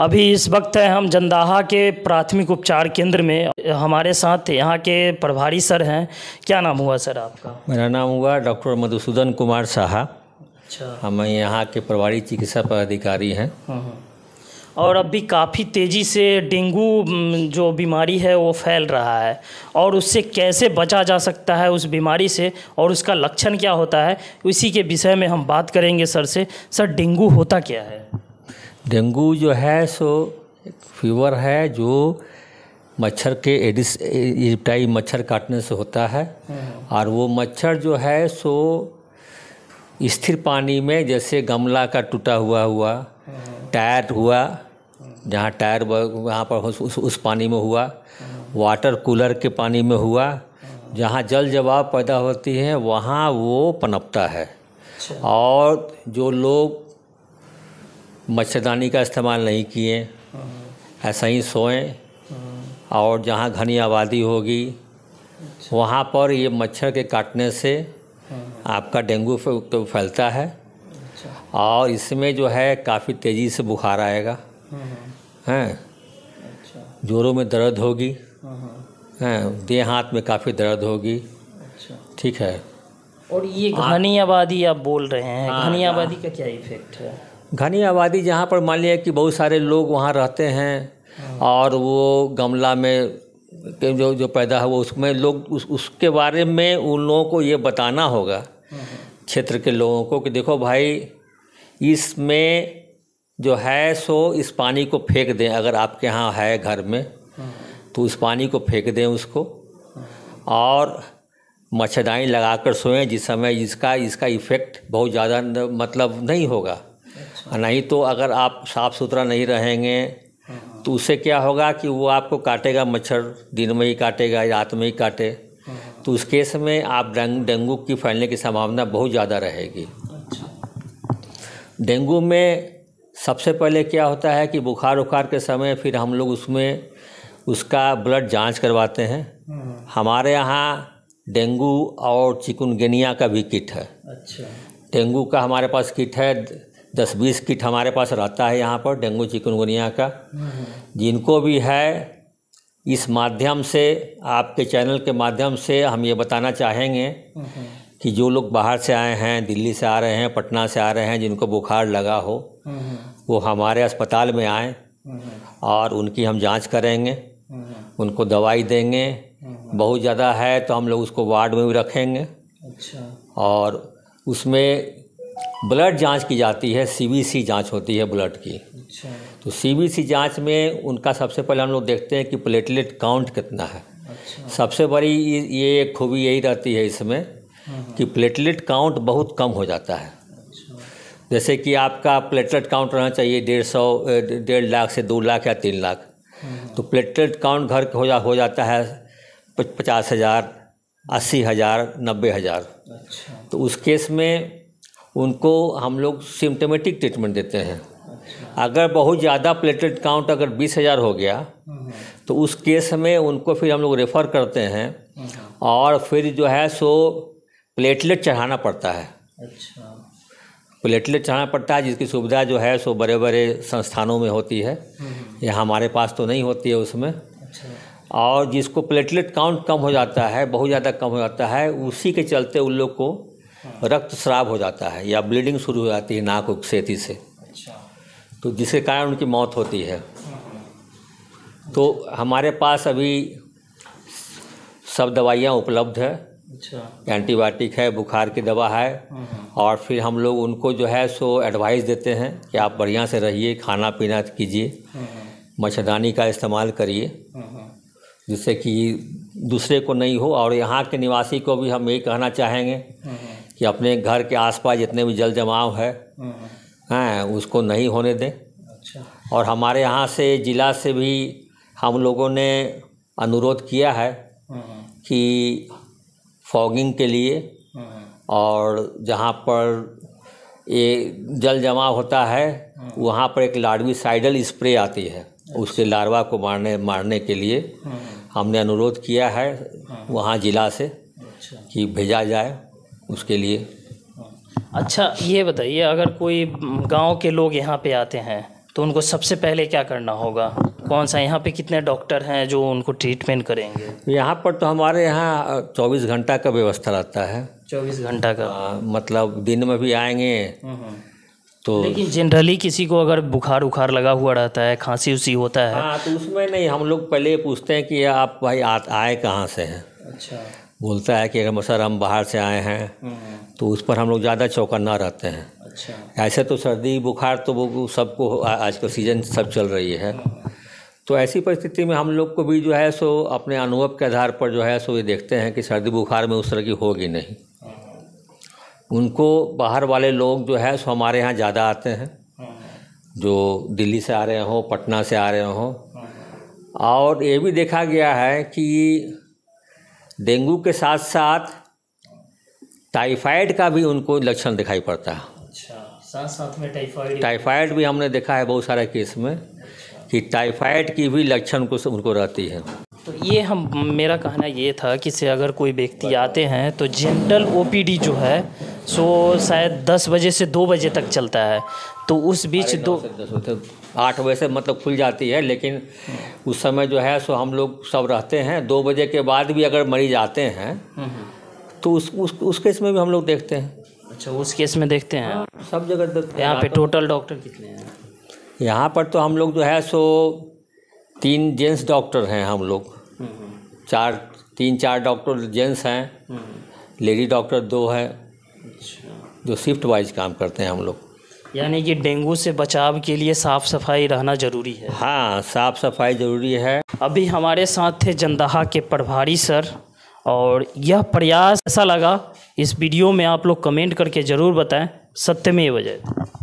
अभी इस वक्त हम जंदाहा के प्राथमिक उपचार केंद्र में हमारे साथ यहाँ के प्रभारी सर हैं क्या नाम हुआ सर आपका मेरा नाम हुआ डॉक्टर मधुसूदन कुमार साहा अच्छा हम यहाँ के प्रभारी चिकित्सा पदाधिकारी हैं हाँ, हाँ। और अभी काफ़ी तेज़ी से डेंगू जो बीमारी है वो फैल रहा है और उससे कैसे बचा जा सकता है उस बीमारी से और उसका लक्षण क्या होता है उसी के विषय में हम बात करेंगे सर से सर डेंगू होता क्या है डेंगू जो है सो फीवर है जो मच्छर के एडिस एडिसाई मच्छर काटने से होता है हम्म। और वो मच्छर जो है सो स्थिर पानी में जैसे गमला का टूटा हुआ हुआ हम्म। टायर हुआ हम्म। जहाँ टायर वहाँ पर उस, उस, उस पानी में हुआ वाटर कूलर के पानी में हुआ जहाँ जल जवाब पैदा होती है वहाँ वो पनपता है अच्छा। और जो लोग मच्छरदानी का इस्तेमाल नहीं किए ऐसा ही सोएं और जहाँ घनी आबादी होगी वहाँ पर ये मच्छर के काटने से आपका डेंगू तो फैलता है और इसमें जो है काफ़ी तेज़ी से बुखार आएगा हैं जोरों में दर्द होगी हैं देह हाथ में काफ़ी दर्द होगी ठीक है और ये घनी आबादी आप बोल रहे हैं हाँ, घनी हाँ। आबादी का क्या इफेक्ट है घनी आबादी जहाँ पर मान लिया कि बहुत सारे लोग वहाँ रहते हैं और वो गमला में के जो जो पैदा हुआ उसमें लोग उस उसके बारे में उन लोगों को ये बताना होगा क्षेत्र के लोगों को कि देखो भाई इसमें जो है सो इस पानी को फेंक दें अगर आपके यहाँ है घर में तो इस पानी को फेंक दें उसको और मच्छरदानी लगाकर सोएं जिस समय इसका इसका इफ़ेक्ट बहुत ज़्यादा मतलब नहीं होगा नहीं तो अगर आप साफ़ सुथरा नहीं रहेंगे तो उससे क्या होगा कि वो आपको काटेगा मच्छर दिन में ही काटेगा रात में ही काटे तो उस केस में आप डेंगू की फैलने की संभावना बहुत ज़्यादा रहेगी अच्छा। डेंगू में सबसे पहले क्या होता है कि बुखार उखार के समय फिर हम लोग उसमें उसका ब्लड जांच करवाते हैं हम्म। हमारे यहाँ डेंगू और चिकुनगनिया का भी किट है अच्छा डेंगू का हमारे पास किट है दस बीस किट हमारे पास रहता है यहाँ पर डेंगू चिकनगुनिया का जिनको भी है इस माध्यम से आपके चैनल के माध्यम से हम ये बताना चाहेंगे कि जो लोग बाहर से आए हैं दिल्ली से आ रहे हैं पटना से आ रहे हैं जिनको बुखार लगा हो वो हमारे अस्पताल में आए और उनकी हम जांच करेंगे उनको दवाई देंगे बहुत ज़्यादा है तो हम लोग उसको वार्ड में भी रखेंगे अच्छा और उसमें ब्लड जांच की जाती है सीबीसी जांच होती है ब्लड की अच्छा तो सीबीसी जांच में उनका सबसे पहले हम लोग देखते हैं कि प्लेटलेट काउंट कितना है अच्छा। सबसे बड़ी ये खूबी यही रहती है इसमें हाँ, हाँ। कि प्लेटलेट काउंट बहुत कम हो जाता है अच्छा। जैसे कि आपका प्लेटलेट काउंट रहना चाहिए डेढ़ सौ डेढ़ लाख से दो लाख या तीन लाख हाँ। तो प्लेटलेट काउंट घर हो जा हो जाता है पचास हज़ार अस्सी हज़ार नब्बे हज़ार अच्छा। तो उस केस में उनको हम लोग सिम्टोमेटिक ट्रीटमेंट देते हैं अगर बहुत ज़्यादा प्लेटलेट काउंट अगर बीस हज़ार हो गया तो उस केस में उनको फिर हम लोग रेफ़र करते हैं और फिर जो है सो प्लेटलेट चढ़ाना पड़ता है अच्छा प्लेटलेट चढ़ाना पड़ता है जिसकी सुविधा जो है सो बड़े बड़े संस्थानों में होती है हम्म। या हमारे पास तो नहीं होती है उसमें अच्छा। और जिसको प्लेटलेट काउंट कम हो जाता है बहुत ज़्यादा कम हो जाता है उसी के चलते उन लोग को हाँ। रक्त श्राव हो जाता है या ब्लीडिंग शुरू हो जाती है नाक उकसेती से अच्छा। तो जिसके कारण उनकी मौत होती है हाँ, हाँ। तो हमारे पास अभी सब दवाइयाँ उपलब्ध है अच्छा। एंटीबायोटिक है बुखार की दवा है और फिर हम लोग उनको जो है सो एडवाइस देते हैं कि आप बढ़िया से रहिए खाना पीना कीजिए मच्छरदानी का इस्तेमाल करिए जिससे कि दूसरे को नहीं हो और यहाँ के निवासी को भी हम यही कहना चाहेंगे कि अपने घर के आसपास जितने भी जल जमाव है हाँ। हैं उसको नहीं होने दें अच्छा और हमारे यहाँ से ज़िला से भी हम लोगों ने अनुरोध किया है हाँ। कि फॉगिंग के लिए हाँ। और जहाँ पर ये जल जमाव होता है वहाँ पर एक लार्विसाइडल स्प्रे आती है अच्छा। उसके लार्वा को मारने मारने के लिए हमने अनुरोध किया है वहाँ ज़िला से अच्छा। कि भेजा जाए उसके लिए अच्छा ये बताइए अगर कोई गांव के लोग यहाँ पे आते हैं तो उनको सबसे पहले क्या करना होगा कौन सा यहाँ पे कितने डॉक्टर हैं जो उनको ट्रीटमेंट करेंगे यहाँ पर तो हमारे यहाँ चौबीस घंटा का व्यवस्था रहता है चौबीस घंटा का आ, मतलब दिन में भी आएंगे हम्म, हम्म। तो लेकिन जनरली किसी को अगर बुखार उखार लगा हुआ रहता है खांसी उसी होता है हाँ तो उसमें नहीं हम लोग पहले पूछते हैं कि आप भाई आ, आए कहाँ से हैं अच्छा बोलता है कि अगर सर हम बाहर से आए हैं हम्म। तो उस पर हम लोग ज़्यादा चौकन्ना रहते हैं अच्छा ऐसे तो सर्दी बुखार तो वो सबको आज का सीज़न सब चल रही है तो ऐसी परिस्थिति में हम लोग को भी जो है सो अपने अनुभव के आधार पर जो है सो ये देखते हैं कि सर्दी बुखार में उस तरह की होगी नहीं हम्म। उनको बाहर वाले लोग जो है सो हमारे यहाँ ज़्यादा आते हैं हम्म। जो दिल्ली से आ रहे हों पटना से आ रहे हों और ये भी देखा गया है कि डेंगू के साथ साथ टाइफाइड का भी उनको लक्षण दिखाई पड़ता है अच्छा साथ साथ में टाइफाइड टाइफाइड भी हमने देखा है बहुत सारे केस में अच्छा। कि टाइफाइड की भी लक्षण को उनको रहती है तो ये हम मेरा कहना ये था कि से अगर कोई व्यक्ति आते हैं तो जेंटल ओपीडी जो है सो शायद दस बजे से दो बजे तक चलता है तो उस बीच दो आठ बजे से मतलब खुल जाती है लेकिन उस समय जो है सो हम लोग सब रहते हैं दो बजे के बाद भी अगर मरीज आते हैं हम्म, हम्म। तो उस उस उस केस में भी हम लोग देखते हैं अच्छा उस केस में देखते हैं सब जगह देखते तो हैं यहाँ पे तो- टोटल डॉक्टर कितने हैं यहाँ पर तो हम लोग जो है सो तीन जेंट्स डॉक्टर हैं हम लोग हम्म, चार तीन चार डॉक्टर जेंट्स हैं लेडी डॉक्टर दो हैं जो शिफ्ट वाइज काम करते हैं हम लोग यानी कि डेंगू से बचाव के लिए साफ़ सफाई रहना ज़रूरी है हाँ साफ़ सफाई ज़रूरी है अभी हमारे साथ थे जंदाहा के प्रभारी सर और यह प्रयास ऐसा लगा इस वीडियो में आप लोग कमेंट करके ज़रूर बताएं सत्य में ये वजह